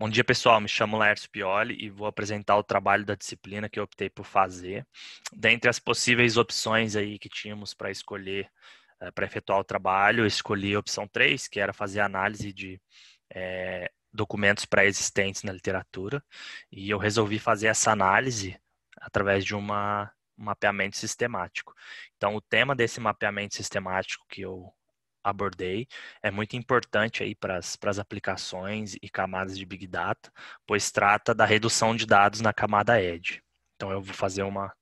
Bom dia, pessoal. Me chamo Laércio Pioli e vou apresentar o trabalho da disciplina que eu optei por fazer. Dentre as possíveis opções aí que tínhamos para escolher, eh, para efetuar o trabalho, eu escolhi a opção 3, que era fazer análise de é, documentos pré-existentes na literatura. E eu resolvi fazer essa análise através de uma, um mapeamento sistemático. Então, o tema desse mapeamento sistemático que eu abordei, é muito importante aí para as aplicações e camadas de Big Data, pois trata da redução de dados na camada Edge. Então eu vou fazer uma,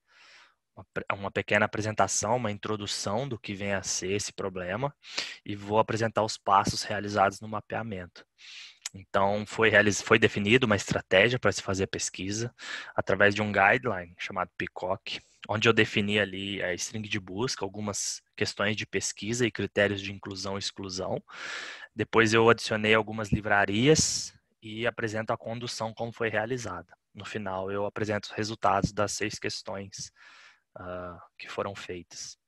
uma pequena apresentação, uma introdução do que vem a ser esse problema e vou apresentar os passos realizados no mapeamento. Então, foi, foi definida uma estratégia para se fazer a pesquisa através de um guideline chamado Peacock, onde eu defini ali a eh, string de busca, algumas questões de pesquisa e critérios de inclusão e exclusão. Depois, eu adicionei algumas livrarias e apresento a condução como foi realizada. No final, eu apresento os resultados das seis questões uh, que foram feitas.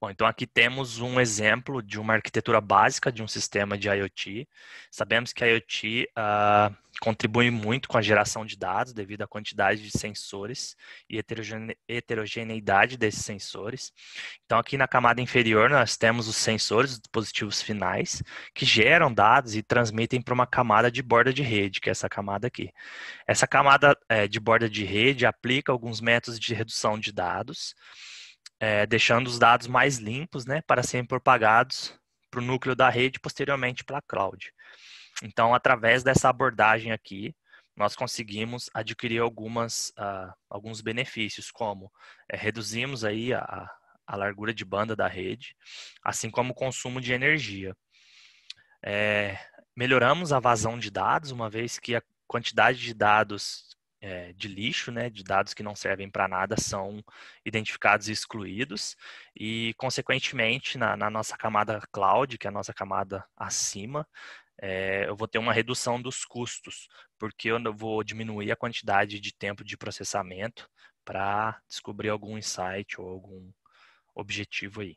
Bom, então aqui temos um exemplo de uma arquitetura básica de um sistema de IoT. Sabemos que a IoT uh, ah, contribui muito com a geração de dados devido à quantidade de sensores e heterogeneidade desses sensores. Então, aqui na camada inferior, nós temos os sensores, os dispositivos finais, que geram dados e transmitem para uma camada de borda de rede, que é essa camada aqui. Essa camada é, de borda de rede aplica alguns métodos de redução de dados é, deixando os dados mais limpos né, para serem propagados para o núcleo da rede posteriormente para a cloud. Então, através dessa abordagem aqui, nós conseguimos adquirir algumas, uh, alguns benefícios, como é, reduzimos aí a, a largura de banda da rede, assim como o consumo de energia. É, melhoramos a vazão de dados, uma vez que a quantidade de dados é, de lixo, né, de dados que não servem para nada, são identificados e excluídos, e, consequentemente, na, na nossa camada cloud, que é a nossa camada acima, é, eu vou ter uma redução dos custos, porque eu vou diminuir a quantidade de tempo de processamento para descobrir algum insight ou algum objetivo aí.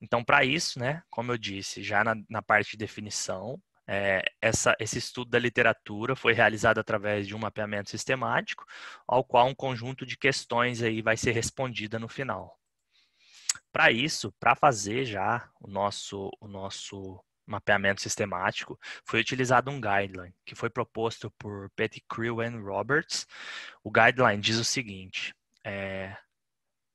Então, para isso, né, como eu disse, já na, na parte de definição, é, essa, esse estudo da literatura foi realizado através de um mapeamento sistemático, ao qual um conjunto de questões aí vai ser respondida no final. Para isso, para fazer já o nosso, o nosso mapeamento sistemático, foi utilizado um guideline que foi proposto por Petty Crew and Roberts. O guideline diz o seguinte: é,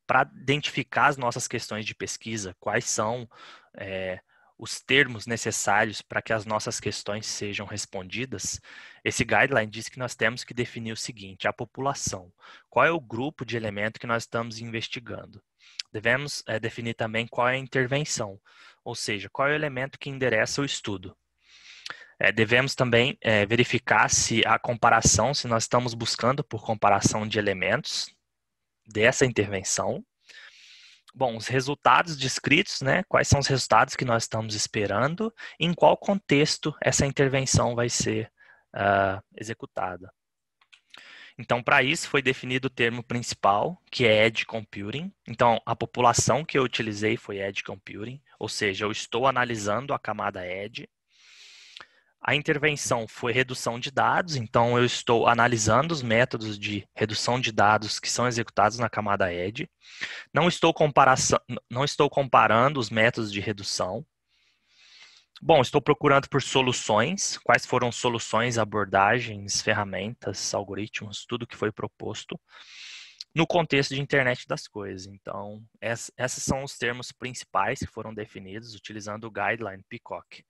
para identificar as nossas questões de pesquisa, quais são é, os termos necessários para que as nossas questões sejam respondidas, esse guideline diz que nós temos que definir o seguinte: a população. Qual é o grupo de elemento que nós estamos investigando? Devemos é, definir também qual é a intervenção, ou seja, qual é o elemento que endereça o estudo. É, devemos também é, verificar se a comparação, se nós estamos buscando por comparação de elementos dessa intervenção. Bom, os resultados descritos, né? Quais são os resultados que nós estamos esperando? Em qual contexto essa intervenção vai ser uh, executada? Então, para isso foi definido o termo principal, que é Edge Computing. Então, a população que eu utilizei foi Edge Computing, ou seja, eu estou analisando a camada Edge. A intervenção foi redução de dados, então eu estou analisando os métodos de redução de dados que são executados na camada ED. Não estou, não estou comparando os métodos de redução. Bom, estou procurando por soluções, quais foram soluções, abordagens, ferramentas, algoritmos, tudo que foi proposto no contexto de internet das coisas. Então, esses são os termos principais que foram definidos utilizando o guideline Peacock.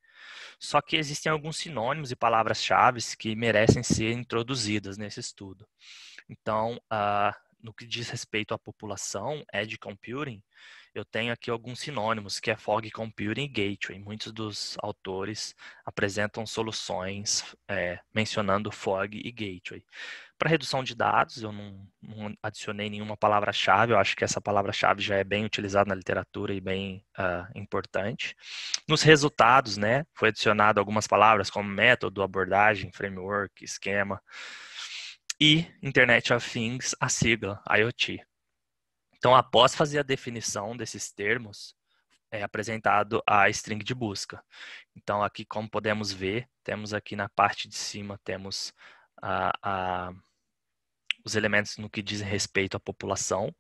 Só que existem alguns sinônimos e palavras-chave que merecem ser introduzidas nesse estudo. Então, uh, no que diz respeito à população, edge computing, eu tenho aqui alguns sinônimos, que é Fog Computing e Gateway. Muitos dos autores apresentam soluções é, mencionando Fog e Gateway. Para redução de dados, eu não, não adicionei nenhuma palavra-chave, eu acho que essa palavra-chave já é bem utilizada na literatura e bem uh, importante. Nos resultados, né, foi adicionado algumas palavras como método, abordagem, framework, esquema e Internet of Things, a sigla IoT. Então, após fazer a definição desses termos, é apresentado a string de busca. Então, aqui, como podemos ver, temos aqui na parte de cima, temos a, a, os elementos no que dizem respeito à população.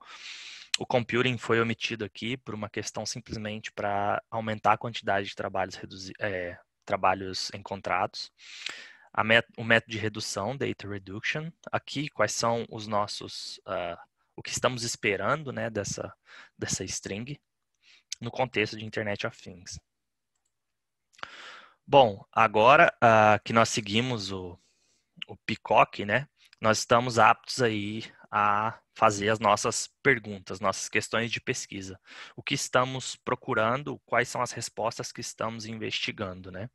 O computing foi omitido aqui por uma questão simplesmente para aumentar a quantidade de trabalhos, é, trabalhos encontrados. Met, o método de redução, data reduction. Aqui, quais são os nossos uh, o que estamos esperando né, dessa, dessa string no contexto de Internet of Things. Bom, agora uh, que nós seguimos o, o Peacock, né, nós estamos aptos aí a fazer as nossas perguntas, nossas questões de pesquisa. O que estamos procurando, quais são as respostas que estamos investigando, né?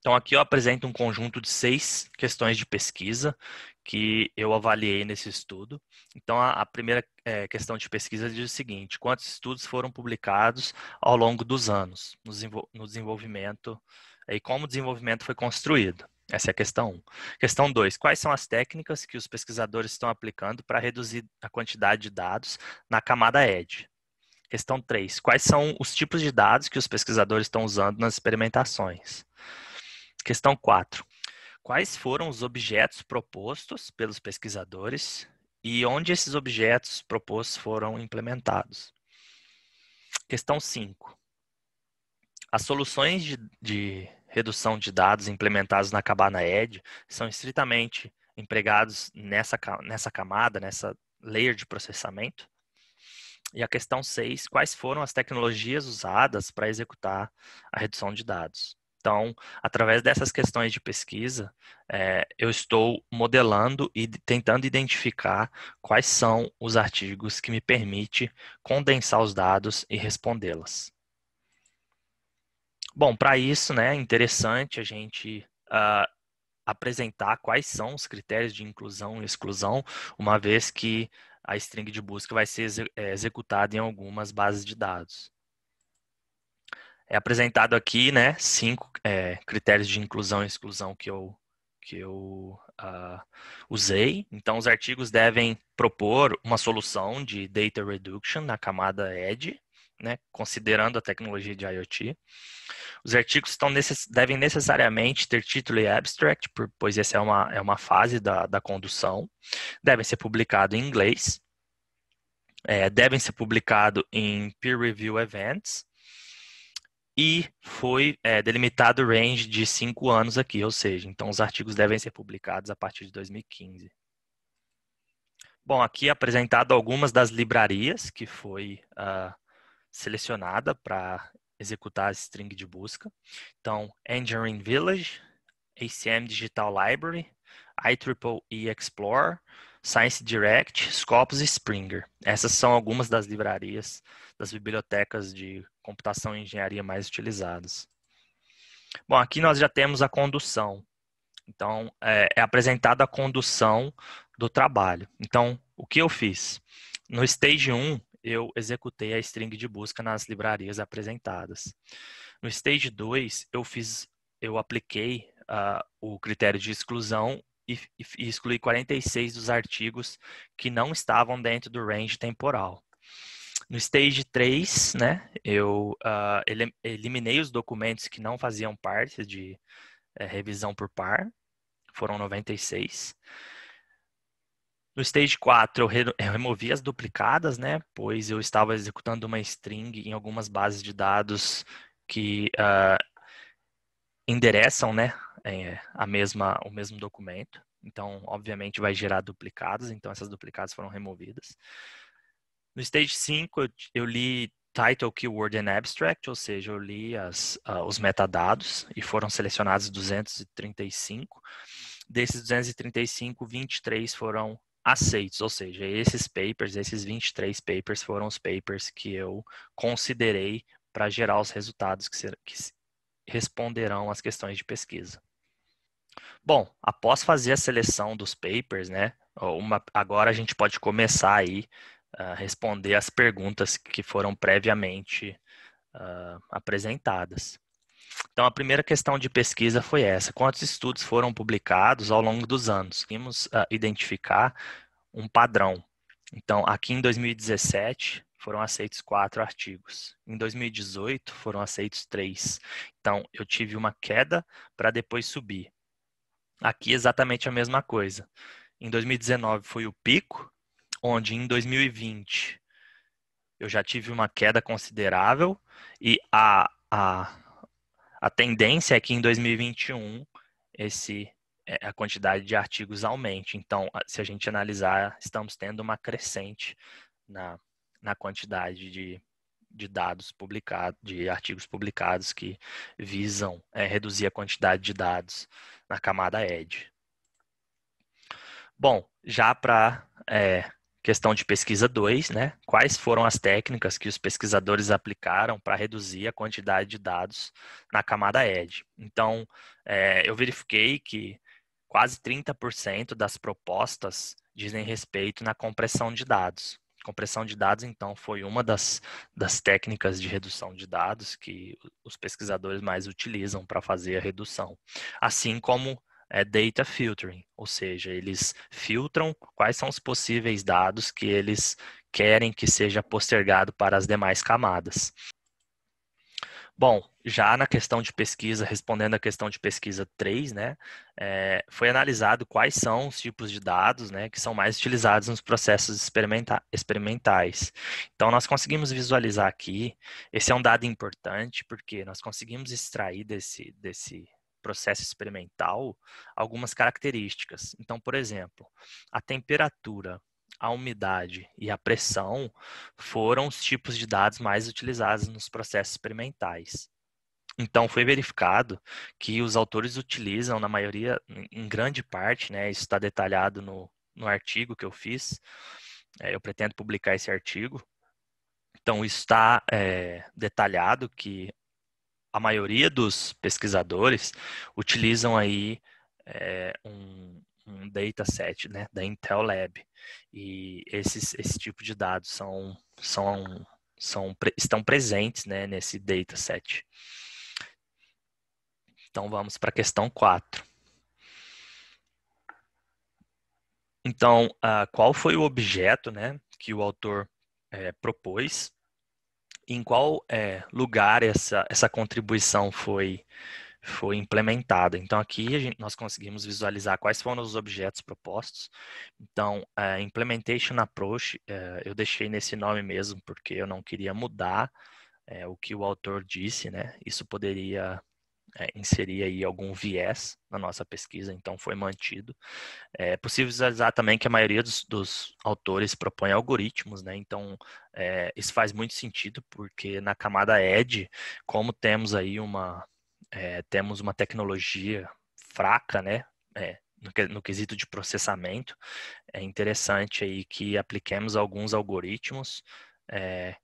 Então, aqui eu apresento um conjunto de seis questões de pesquisa que eu avaliei nesse estudo. Então, a, a primeira é, questão de pesquisa diz o seguinte: quantos estudos foram publicados ao longo dos anos no, desenvol no desenvolvimento e como o desenvolvimento foi construído? Essa é a questão 1. Um. Questão 2. Quais são as técnicas que os pesquisadores estão aplicando para reduzir a quantidade de dados na camada ED? Questão 3. Quais são os tipos de dados que os pesquisadores estão usando nas experimentações? Questão 4 quais foram os objetos propostos pelos pesquisadores e onde esses objetos propostos foram implementados. Questão 5. As soluções de, de, redução de dados implementadas na cabana ED são estritamente empregados nessa, nessa camada, nessa layer de processamento. E a questão 6, quais foram as tecnologias usadas para executar a redução de dados? Então, através dessas questões de pesquisa, é, eu estou modelando e tentando identificar quais são os artigos que me permite condensar os dados e respondê-las. Bom, para isso, né, é interessante a gente uh, apresentar quais são os critérios de inclusão e exclusão, uma vez que a string de busca vai ser eh, executada em algumas bases de dados é apresentado aqui, né, cinco é, critérios de inclusão e exclusão que eu, que eu uh, usei. Então, os artigos devem propor uma solução de data reduction na camada edge, né, considerando a tecnologia de IoT. Os artigos estão necess devem necessariamente ter título e abstract, pois essa é uma, é uma fase da, da condução. Devem ser publicados em inglês. É, devem ser publicados em peer review events e foi é, delimitado o range de cinco anos aqui, ou seja, então os artigos devem ser publicados a partir de 2015. Bom, aqui é apresentado algumas das livrarias que foi uh, selecionada para executar a string de busca. Então, Engineering Village, ACM Digital Library, IEEE Explorer, Science Direct, Scopus e Springer. Essas são algumas das livrarias, das bibliotecas de computação e engenharia mais utilizadas. Bom, aqui nós já temos a condução. Então, é, é apresentada a condução do trabalho. Então, o que eu fiz? No Stage 1, eu executei a string de busca nas livrarias apresentadas. No Stage 2, eu fiz, eu apliquei uh, o critério de exclusão e, e excluir 46 dos artigos que não estavam dentro do range temporal. No stage 3, né, eu uh, eliminei os documentos que não faziam parte de é, revisão por par, foram 96. No stage 4, eu, eu removi as duplicadas, né, pois eu estava executando uma string em algumas bases de dados que uh, endereçam né, é, a mesma, o mesmo documento. Então, obviamente, vai gerar duplicados. Então, essas duplicadas foram removidas. No stage 5, eu, eu li title, keyword and abstract, ou seja, eu li as, uh, os metadados e foram selecionados 235. Desses 235, 23 foram aceitos, ou seja, esses papers, esses 23 papers foram os papers que eu considerei para gerar os resultados que, ser, que responderão às questões de pesquisa. Bom, após fazer a seleção dos papers, né? Uma, agora a gente pode começar aí a ah, responder as perguntas que foram previamente uh, apresentadas. Então, a primeira questão de pesquisa foi essa: quantos estudos foram publicados ao longo dos anos? Conseguimos uh, ah, identificar um padrão. Então, aqui em 2017 foram aceitos quatro artigos. Em 2018 foram aceitos três. Então, eu tive uma queda para depois subir. Aqui é exatamente a mesma coisa. Em 2019 foi o pico, onde em 2020 eu já tive uma queda considerável e a, a, a tendência é que em 2021 esse é, a quantidade de artigos aumente. Então, se a gente analisar, estamos tendo uma crescente na, na quantidade de, de dados publicados, de artigos publicados que visam é, reduzir a quantidade de dados na camada ED. Bom, já para é, questão de pesquisa 2, né? Quais foram as técnicas que os pesquisadores aplicaram para reduzir a quantidade de dados na camada ED? Então, é, eu verifiquei que quase 30% das propostas dizem respeito na compressão de dados compressão de dados, então, foi uma das, das técnicas de redução de dados que os pesquisadores mais utilizam para fazer a redução. Assim como é data filtering, ou seja, eles filtram quais são os possíveis dados que eles querem que seja postergado para as demais camadas. Bom, já na questão de pesquisa, respondendo à questão de pesquisa 3, né, é, foi analisado quais são os tipos de dados né, que são mais utilizados nos processos experimenta experimentais. Então, nós conseguimos visualizar aqui, esse é um dado importante, porque nós conseguimos extrair desse, desse processo experimental algumas características. Então, por exemplo, a temperatura a umidade e a pressão foram os tipos de dados mais utilizados nos processos experimentais. Então, foi verificado que os autores utilizam, na maioria, em grande parte, né, isso está detalhado no, no artigo que eu fiz, é, eu pretendo publicar esse artigo. Então, está é, detalhado que a maioria dos pesquisadores utilizam aí é, um, um dataset né, da Intel Lab. E esses, esse tipo de dados são, são, são, estão presentes né, nesse dataset. Então vamos para a questão 4. Então, uh, qual foi o objeto né, que o autor é, propôs? Em qual é, lugar essa, essa contribuição foi foi implementada. Então, aqui gente, nós conseguimos visualizar quais foram os objetos propostos. Então, é, Implementation Approach, é, eu deixei nesse nome mesmo, porque eu não queria mudar é, o que o autor disse, né? Isso poderia inserir aí algum viés na nossa pesquisa, então foi mantido. É possível visualizar também que a maioria dos, dos autores propõe algoritmos, né? Então é, isso faz muito sentido porque na camada Edge, como temos aí uma é, temos uma tecnologia fraca, né? É, no, no quesito de processamento, é interessante aí que apliquemos alguns algoritmos é,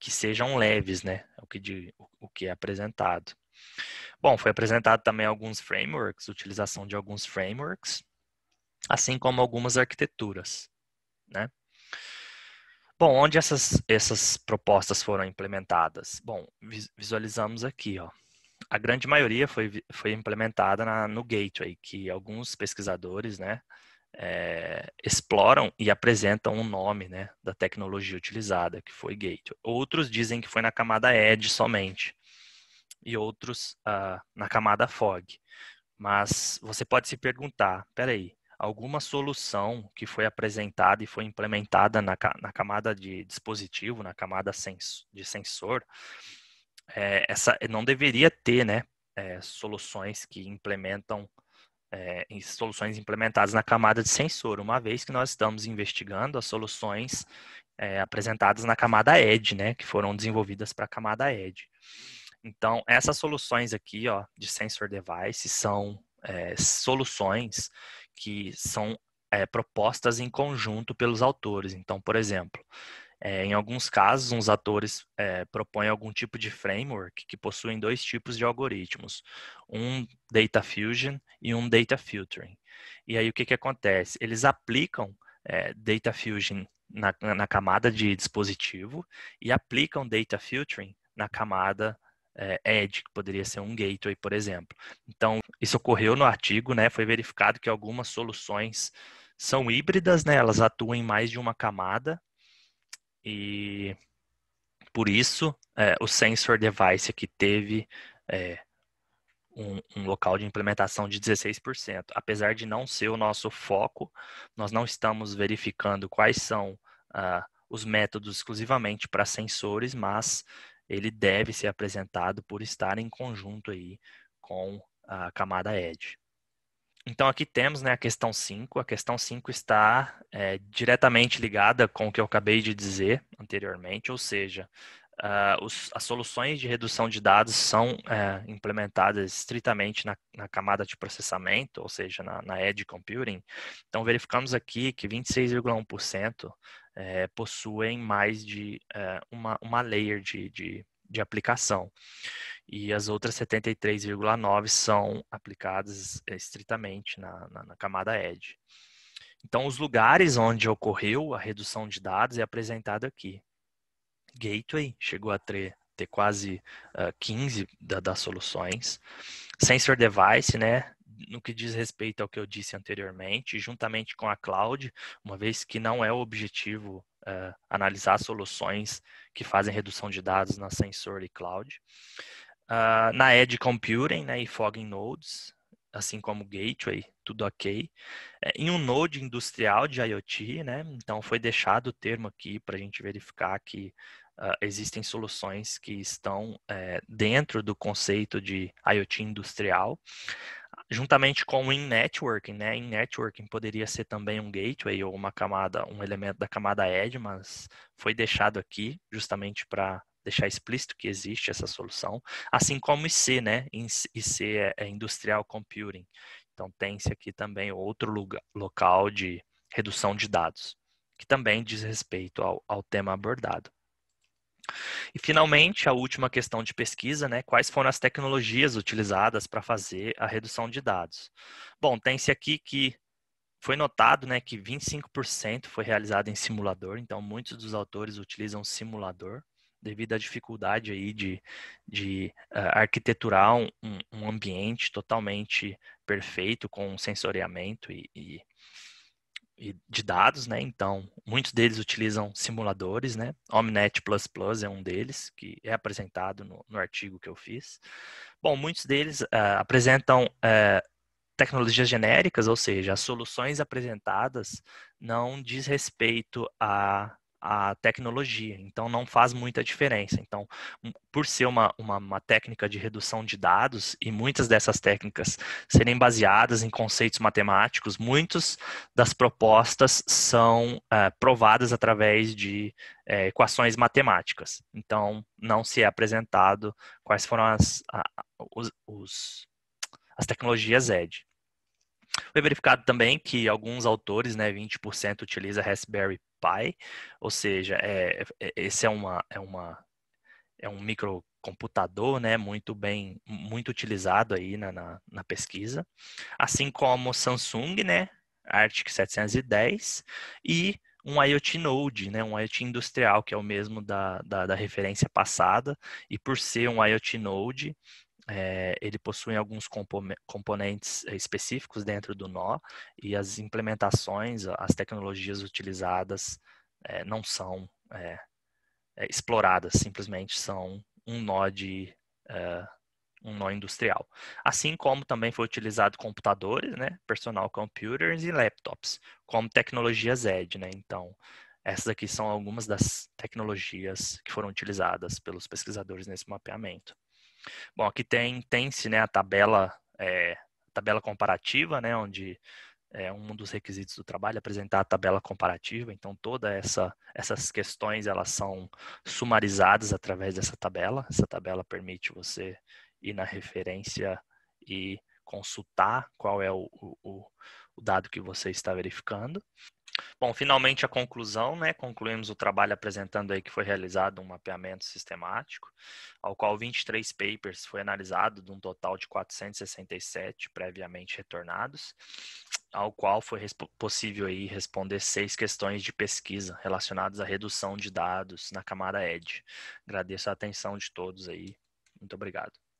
que sejam leves, né? O que, de, o que é apresentado. Bom, foi apresentado também alguns frameworks, utilização de alguns frameworks, assim como algumas arquiteturas, né? Bom, onde essas, essas propostas foram implementadas? Bom, visualizamos aqui, ó a grande maioria foi, foi implementada na, no Gateway, que alguns pesquisadores né, é, exploram e apresentam o um nome né, da tecnologia utilizada, que foi Gateway. Outros dizem que foi na camada Edge somente, e outros ah, na camada Fog. Mas você pode se perguntar, peraí, alguma solução que foi apresentada e foi implementada na, na camada de dispositivo, na camada sens de sensor, é, essa não deveria ter, né, é, soluções que implementam é, soluções implementadas na camada de sensor, uma vez que nós estamos investigando as soluções é, apresentadas na camada Edge, né, que foram desenvolvidas para a camada Edge. Então, essas soluções aqui, ó, de sensor device, são é, soluções que são é, propostas em conjunto pelos autores. Então, por exemplo, é, em alguns casos, uns atores é, propõem algum tipo de framework que possuem dois tipos de algoritmos, um data fusion e um data filtering. E aí o que, que acontece? Eles aplicam é, data fusion na, na, camada de dispositivo e aplicam data filtering na camada é, edge, que poderia ser um gateway, por exemplo. Então, isso ocorreu no artigo, né? Foi verificado que algumas soluções são híbridas, né? Elas atuam em mais de uma camada e por isso, é, o sensor device aqui teve é, um, um, local de implementação de 16%. Apesar de não ser o nosso foco, nós não estamos verificando quais são ah, os métodos exclusivamente para sensores, mas ele deve ser apresentado por estar em conjunto aí com a camada Edge. Então, aqui temos né, a questão 5. A questão 5 está é, diretamente ligada com o que eu acabei de dizer anteriormente, ou seja, uh, os, as soluções de redução de dados são é, implementadas estritamente na, na, camada de processamento, ou seja, na, na Edge Computing. Então, verificamos aqui que 26,1% é, possuem mais de é, uma, uma layer de, de de aplicação. E as outras 73,9 são aplicadas eh, estritamente na, na, na camada ED. Então, os lugares onde ocorreu a redução de dados é apresentado aqui. Gateway chegou a ter, ter quase uh, eh, 15 da, das soluções. Sensor device, né? No que diz respeito ao que eu disse anteriormente, juntamente com a cloud, uma vez que não é o objetivo uh, analisar soluções que fazem redução de dados na Sensor e Cloud. Uh, na Edge Computing né, e Fogging Nodes, assim como Gateway, tudo ok. É, em um node industrial de IoT, né, então foi deixado o termo aqui para a gente verificar que Uh, existem soluções que estão é, dentro do conceito de IoT industrial juntamente com o in-networking, né? In-networking poderia ser também um gateway ou uma camada, um elemento da camada Edge, mas foi deixado aqui justamente para deixar explícito que existe essa solução, assim como IC, né? IC é, é Industrial Computing. Então tem-se aqui também outro lugar, local de redução de dados, que também diz respeito ao, ao tema abordado. E finalmente, a última questão de pesquisa, né? Quais foram as tecnologias utilizadas para fazer a redução de dados? Bom, tem-se aqui que foi notado né, que 25% foi realizado em simulador, então muitos dos autores utilizam simulador devido à dificuldade aí de, de uh, arquiteturar um, um, ambiente totalmente perfeito com sensoriamento e, e de dados, né? Então, muitos deles utilizam simuladores, né? Omnet++ é um deles, que é apresentado no, no artigo que eu fiz. Bom, muitos deles uh, apresentam uh, tecnologias genéricas, ou seja, as soluções apresentadas não diz respeito a a tecnologia, então não faz muita diferença. Então, por ser uma, uma, uma, técnica de redução de dados e muitas dessas técnicas serem baseadas em conceitos matemáticos, muitas das propostas são é, provadas através de é, equações matemáticas. Então, não se é apresentado quais foram as, a, os, os, as tecnologias Edge. Foi verificado também que alguns autores, né, 20% utiliza Raspberry Pi, ou seja, é, é, esse é uma, é uma é um microcomputador, né, muito bem, muito utilizado aí na, na, na pesquisa, assim como Samsung, né, Arctic 710 e um IoT Node, né, um IoT industrial, que é o mesmo da, da, da referência passada, e por ser um IoT Node, é, ele possui alguns componentes eh, específicos dentro do nó e as implementações, as tecnologias utilizadas é, não são é, exploradas, simplesmente são um nó de um nó industrial. Assim como também foi utilizado computadores, né, personal computers e laptops, como tecnologias edge, né? Então, essas aqui são algumas das tecnologias que foram utilizadas pelos pesquisadores nesse mapeamento. Bom, aqui tem tem-se né, a tabela é, tabela comparativa, né, onde é um dos requisitos do trabalho é apresentar a tabela comparativa. Então, todas essa essas questões elas são sumarizadas através dessa tabela. Essa tabela permite você ir na referência e consultar qual é o, o, o dado que você está verificando. Bom, finalmente a conclusão, né? Concluímos o trabalho apresentando aí que foi realizado um mapeamento sistemático, ao qual 23 papers foi analisado, de um total de 467 previamente retornados, ao qual foi possível aí responder seis questões de pesquisa relacionadas à redução de dados na camada ED. Agradeço a atenção de todos aí. Muito obrigado.